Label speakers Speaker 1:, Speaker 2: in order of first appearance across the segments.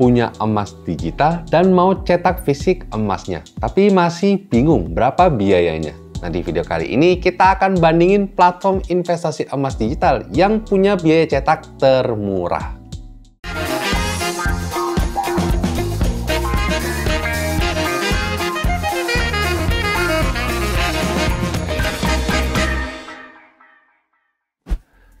Speaker 1: punya emas digital dan mau cetak fisik emasnya, tapi masih bingung berapa biayanya. Nah, di video kali ini kita akan bandingin platform investasi emas digital yang punya biaya cetak termurah.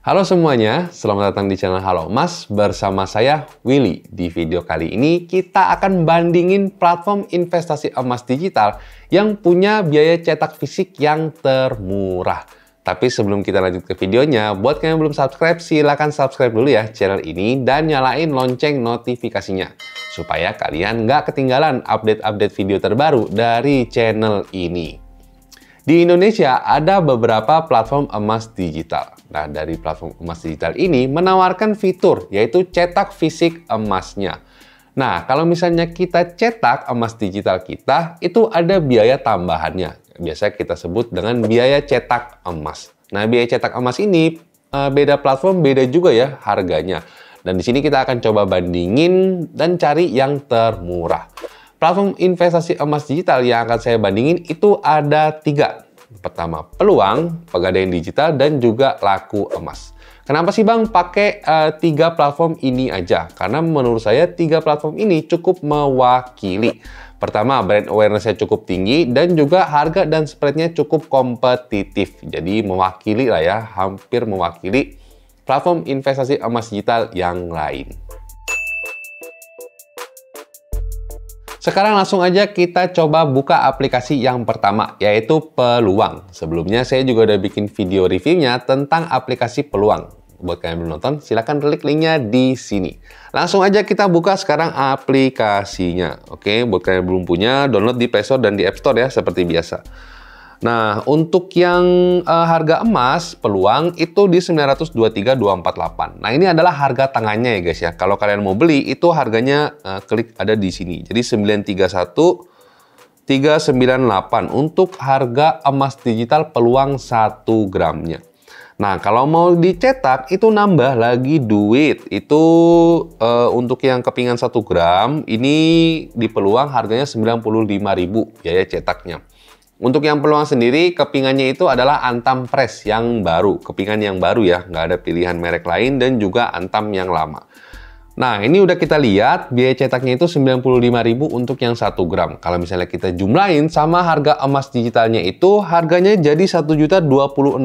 Speaker 1: Halo semuanya, selamat datang di channel Halo Mas bersama saya Willy. Di video kali ini kita akan bandingin platform investasi emas digital yang punya biaya cetak fisik yang termurah. Tapi sebelum kita lanjut ke videonya, buat kalian yang belum subscribe, silahkan subscribe dulu ya channel ini dan nyalain lonceng notifikasinya. Supaya kalian nggak ketinggalan update-update video terbaru dari channel ini. Di Indonesia ada beberapa platform emas digital. Nah, dari platform emas digital ini menawarkan fitur yaitu cetak fisik emasnya. Nah, kalau misalnya kita cetak emas digital kita, itu ada biaya tambahannya. biasa kita sebut dengan biaya cetak emas. Nah, biaya cetak emas ini eh, beda platform beda juga ya harganya. Dan di sini kita akan coba bandingin dan cari yang termurah. Platform investasi emas digital yang akan saya bandingin itu ada tiga. Pertama, peluang, pegadaian digital, dan juga laku emas. Kenapa sih Bang pakai uh, tiga platform ini aja? Karena menurut saya tiga platform ini cukup mewakili. Pertama, brand awareness-nya cukup tinggi dan juga harga dan spread-nya cukup kompetitif. Jadi mewakili lah ya, hampir mewakili platform investasi emas digital yang lain. Sekarang langsung aja kita coba buka aplikasi yang pertama, yaitu Peluang. Sebelumnya saya juga udah bikin video reviewnya tentang aplikasi Peluang. Buat kalian yang belum nonton, silahkan klik linknya di sini. Langsung aja kita buka sekarang aplikasinya. Oke, buat kalian yang belum punya, download di Play Store dan di App Store ya, seperti biasa. Nah, untuk yang uh, harga emas peluang itu di 923.248. Nah, ini adalah harga tangannya ya guys ya. Kalau kalian mau beli itu harganya uh, klik ada di sini. Jadi 931 398 untuk harga emas digital peluang 1 gramnya. Nah, kalau mau dicetak itu nambah lagi duit. Itu uh, untuk yang kepingan 1 gram ini di peluang harganya 95.000 biaya ya, cetaknya. Untuk yang peluang sendiri, kepingannya itu adalah Antam Press yang baru. Kepingan yang baru ya, nggak ada pilihan merek lain dan juga Antam yang lama. Nah, ini udah kita lihat, biaya cetaknya itu 95.000 untuk yang 1 gram. Kalau misalnya kita jumlahin sama harga emas digitalnya itu, harganya jadi 1.026.898.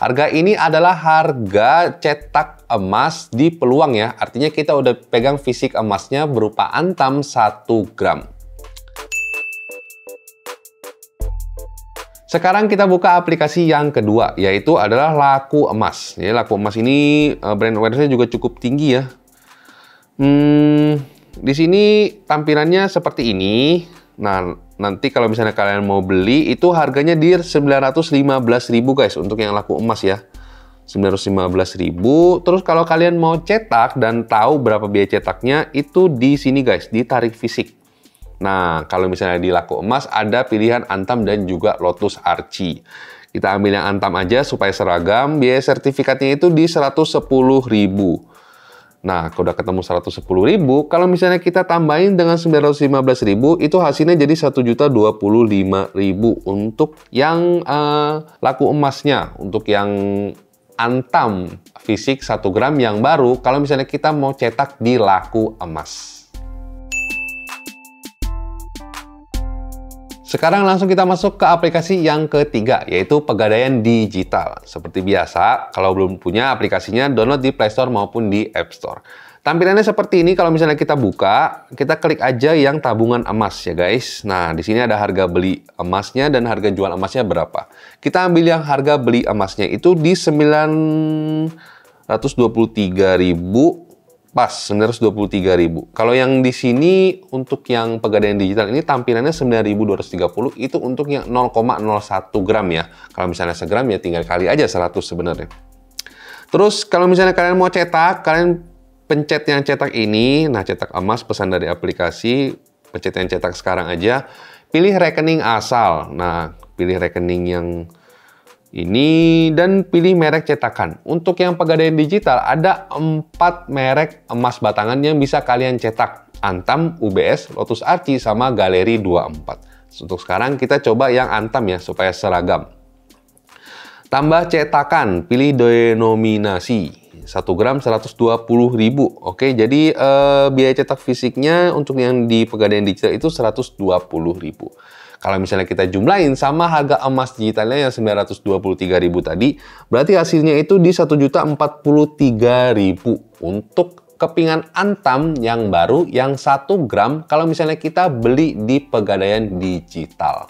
Speaker 1: Harga ini adalah harga cetak emas di peluang ya. Artinya kita udah pegang fisik emasnya berupa antam 1 gram. Sekarang kita buka aplikasi yang kedua, yaitu adalah laku emas. Jadi ya, laku emas ini eh, brand awareness-nya juga cukup tinggi ya. Hmm, di sini tampilannya seperti ini. Nah, nanti kalau misalnya kalian mau beli, itu harganya di 915.000 guys, untuk yang laku emas ya. 915.000. Terus kalau kalian mau cetak dan tahu berapa biaya cetaknya, itu di sini guys, di tarik fisik. Nah, kalau misalnya di laku emas, ada pilihan Antam dan juga Lotus Archie. Kita ambil yang Antam aja supaya seragam, biaya sertifikatnya itu di 110 ribu. Nah, kalau udah ketemu 110 ribu, kalau misalnya kita tambahin dengan 915 ribu, itu hasilnya jadi 1.025 ribu untuk yang uh, laku emasnya, untuk yang Antam fisik 1 gram yang baru, kalau misalnya kita mau cetak di laku emas. Sekarang langsung kita masuk ke aplikasi yang ketiga, yaitu pegadaian digital. Seperti biasa, kalau belum punya aplikasinya, download di Play Store maupun di App Store. Tampilannya seperti ini, kalau misalnya kita buka, kita klik aja yang tabungan emas ya guys. Nah, di sini ada harga beli emasnya dan harga jual emasnya berapa. Kita ambil yang harga beli emasnya itu di 923.000 Pas, 923 ribu. Kalau yang di sini untuk yang pegadaian digital ini tampilannya 9.230 itu untuk yang 0,01 gram ya. Kalau misalnya segram ya tinggal kali aja 100 sebenarnya. Terus kalau misalnya kalian mau cetak, kalian pencet yang cetak ini, nah cetak emas pesan dari aplikasi, pencet yang cetak sekarang aja, pilih rekening asal. Nah, pilih rekening yang ini dan pilih merek cetakan. Untuk yang pegadaian digital ada empat merek emas batangan yang bisa kalian cetak. Antam, UBS, Lotus Archie, sama Galeri 24. Untuk sekarang kita coba yang Antam ya, supaya seragam. Tambah cetakan, pilih denominasi. 1 gram ribu. Oke, jadi eh, biaya cetak fisiknya untuk yang di pegadaian digital itu ribu. Kalau misalnya kita jumlahin sama harga emas digitalnya yang 923.000 tadi, berarti hasilnya itu di 1.043.000 untuk kepingan antam yang baru yang 1 gram kalau misalnya kita beli di pegadaian digital.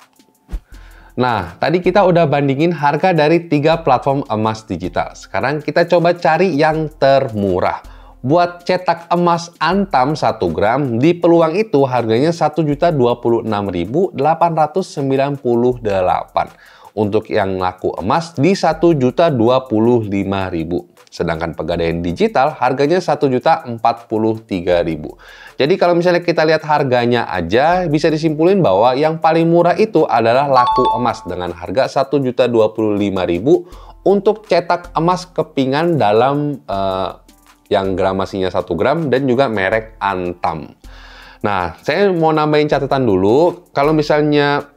Speaker 1: Nah, tadi kita udah bandingin harga dari tiga platform emas digital. Sekarang kita coba cari yang termurah buat cetak emas antam 1 gram di peluang itu harganya 1.026.898 untuk yang laku emas di 1.025.000 sedangkan pegadaian digital harganya 1.043.000 jadi kalau misalnya kita lihat harganya aja bisa disimpulin bahwa yang paling murah itu adalah laku emas dengan harga 1.025.000 untuk cetak emas kepingan dalam uh, yang gramasinya 1 gram dan juga merek Antam. Nah, saya mau nambahin catatan dulu, kalau misalnya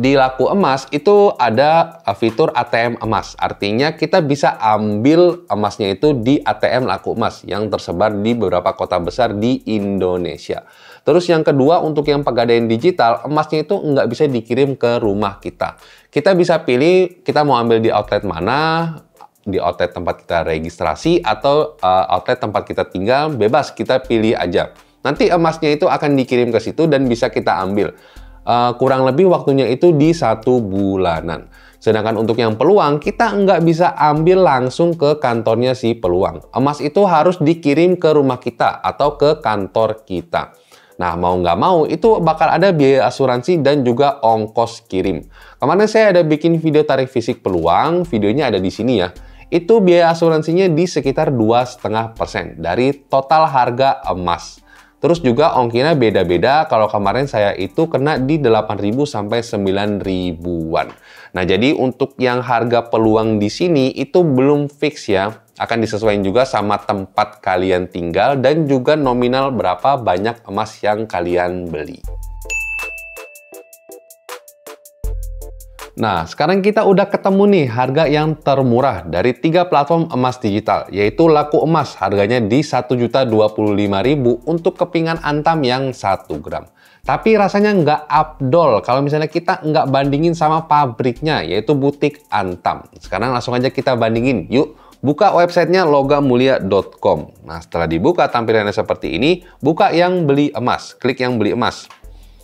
Speaker 1: di laku emas itu ada fitur ATM emas. Artinya kita bisa ambil emasnya itu di ATM laku emas yang tersebar di beberapa kota besar di Indonesia. Terus yang kedua untuk yang pegadaian digital, emasnya itu nggak bisa dikirim ke rumah kita. Kita bisa pilih kita mau ambil di outlet mana, di outlet tempat kita registrasi atau uh, outlet tempat kita tinggal bebas kita pilih aja. Nanti emasnya itu akan dikirim ke situ dan bisa kita ambil. Uh, kurang lebih waktunya itu di satu bulanan. Sedangkan untuk yang peluang, kita nggak bisa ambil langsung ke kantornya si peluang. Emas itu harus dikirim ke rumah kita atau ke kantor kita. Nah, mau nggak mau, itu bakal ada biaya asuransi dan juga ongkos kirim. Kemarin saya ada bikin video tarik fisik peluang, videonya ada di sini ya itu biaya asuransinya di sekitar 2,5% dari total harga emas. Terus juga ongkirnya beda-beda. Kalau kemarin saya itu kena di 8.000 sampai 9.000-an. Nah, jadi untuk yang harga peluang di sini itu belum fix ya. Akan disesuaikan juga sama tempat kalian tinggal dan juga nominal berapa banyak emas yang kalian beli. Nah, sekarang kita udah ketemu nih harga yang termurah dari tiga platform emas digital, yaitu Laku Emas harganya di 1.025.000 untuk kepingan antam yang 1 gram. Tapi rasanya nggak abdol kalau misalnya kita nggak bandingin sama pabriknya, yaitu butik antam. Sekarang langsung aja kita bandingin, yuk buka websitenya logamulia.com. Nah, setelah dibuka tampilannya seperti ini, buka yang beli emas, klik yang beli emas.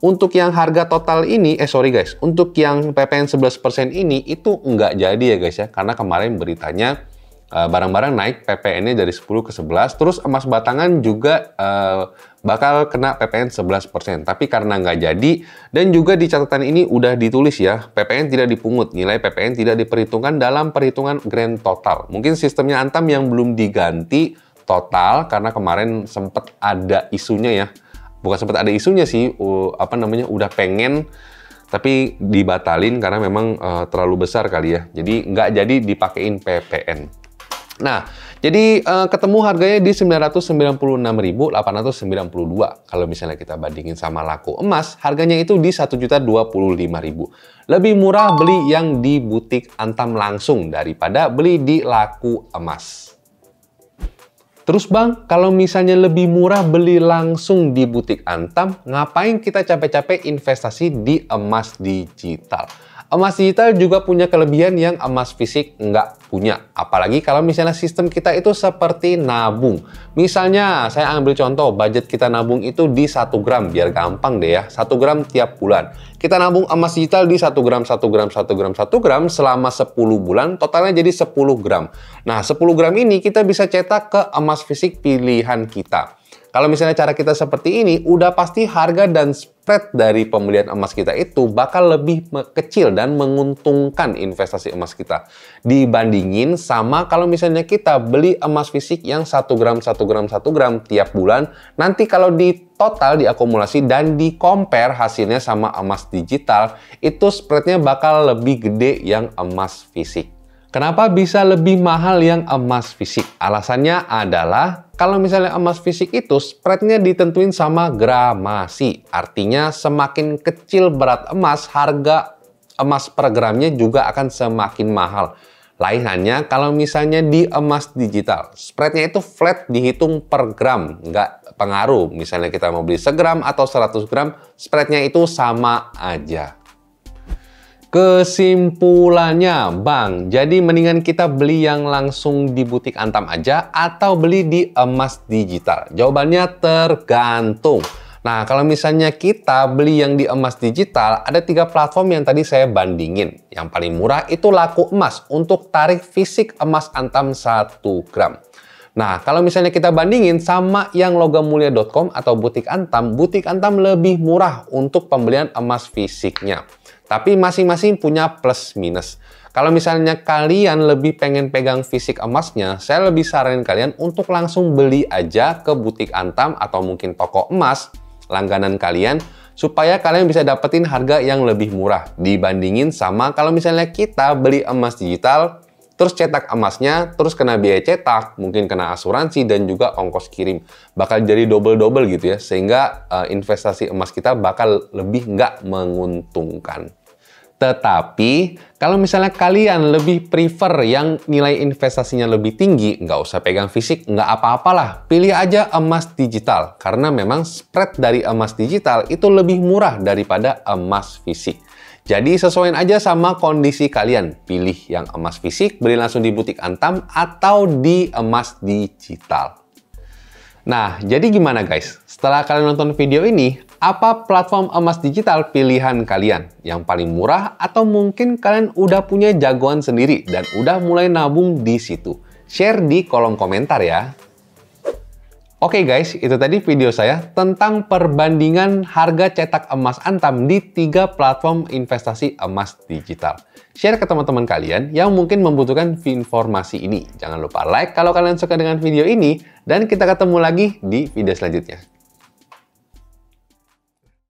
Speaker 1: Untuk yang harga total ini, eh sorry guys, untuk yang PPN 11% ini itu nggak jadi ya guys ya, karena kemarin beritanya eh, barang-barang naik PPN-nya dari 10 ke 11, terus emas batangan juga uh, bakal kena PPN 11%. Tapi karena nggak jadi, dan juga di catatan ini udah ditulis ya, PPN tidak dipungut, nilai PPN tidak diperhitungkan dalam perhitungan grand total. Mungkin sistemnya Antam yang belum diganti total, karena kemarin sempat ada isunya ya, bukan sempat ada isunya sih uh, apa namanya udah pengen tapi dibatalin karena memang uh, terlalu besar kali ya jadi nggak jadi dipakein PPN nah jadi uh, ketemu harganya di 996.892 kalau misalnya kita bandingin sama laku emas harganya itu di 1.025.000 lebih murah beli yang di butik Antam langsung daripada beli di laku emas Terus bang, kalau misalnya lebih murah beli langsung di butik Antam, ngapain kita capek-capek investasi di emas digital? Emas digital juga punya kelebihan yang emas fisik nggak punya. Apalagi kalau misalnya sistem kita itu seperti nabung. Misalnya, saya ambil contoh, budget kita nabung itu di 1 gram, biar gampang deh ya. 1 gram tiap bulan. Kita nabung emas digital di 1 gram, 1 gram, 1 gram, 1 gram selama 10 bulan, totalnya jadi 10 gram. Nah, 10 gram ini kita bisa cetak ke emas fisik pilihan kita. Kalau misalnya cara kita seperti ini, udah pasti harga dan spread dari pembelian emas kita itu bakal lebih kecil dan menguntungkan investasi emas kita. Dibandingin sama kalau misalnya kita beli emas fisik yang 1 gram, 1 gram, 1 gram tiap bulan, nanti kalau di total diakumulasi dan di compare hasilnya sama emas digital, itu spreadnya bakal lebih gede yang emas fisik. Kenapa bisa lebih mahal yang emas fisik? Alasannya adalah kalau misalnya emas fisik itu spreadnya ditentuin sama gramasi. Artinya semakin kecil berat emas, harga emas per gramnya juga akan semakin mahal. Lain hanya kalau misalnya di emas digital. Spreadnya itu flat dihitung per gram, nggak pengaruh. Misalnya kita mau beli segram atau 100 gram, spreadnya itu sama aja. Kesimpulannya, Bang, jadi mendingan kita beli yang langsung di butik Antam aja atau beli di emas digital? Jawabannya tergantung. Nah, kalau misalnya kita beli yang di emas digital, ada tiga platform yang tadi saya bandingin. Yang paling murah itu laku emas untuk tarik fisik emas Antam 1 gram. Nah, kalau misalnya kita bandingin sama yang logamulia.com atau butik Antam, butik Antam lebih murah untuk pembelian emas fisiknya. Tapi masing-masing punya plus minus. Kalau misalnya kalian lebih pengen pegang fisik emasnya, saya lebih saranin kalian untuk langsung beli aja ke butik Antam atau mungkin toko emas langganan kalian supaya kalian bisa dapetin harga yang lebih murah dibandingin sama kalau misalnya kita beli emas digital terus cetak emasnya, terus kena biaya cetak, mungkin kena asuransi dan juga ongkos kirim. Bakal jadi double-double gitu ya, sehingga uh, investasi emas kita bakal lebih nggak menguntungkan. Tetapi, kalau misalnya kalian lebih prefer yang nilai investasinya lebih tinggi, nggak usah pegang fisik, nggak apa-apalah. Pilih aja emas digital, karena memang spread dari emas digital itu lebih murah daripada emas fisik. Jadi sesuaiin aja sama kondisi kalian. Pilih yang emas fisik, beli langsung di butik Antam atau di emas digital. Nah, jadi gimana guys? Setelah kalian nonton video ini, apa platform emas digital pilihan kalian? Yang paling murah atau mungkin kalian udah punya jagoan sendiri dan udah mulai nabung di situ? Share di kolom komentar ya. Oke okay guys, itu tadi video saya tentang perbandingan harga cetak emas Antam di tiga platform investasi emas digital. Share ke teman-teman kalian yang mungkin membutuhkan informasi ini. Jangan lupa like kalau kalian suka dengan video ini, dan kita ketemu lagi di video selanjutnya.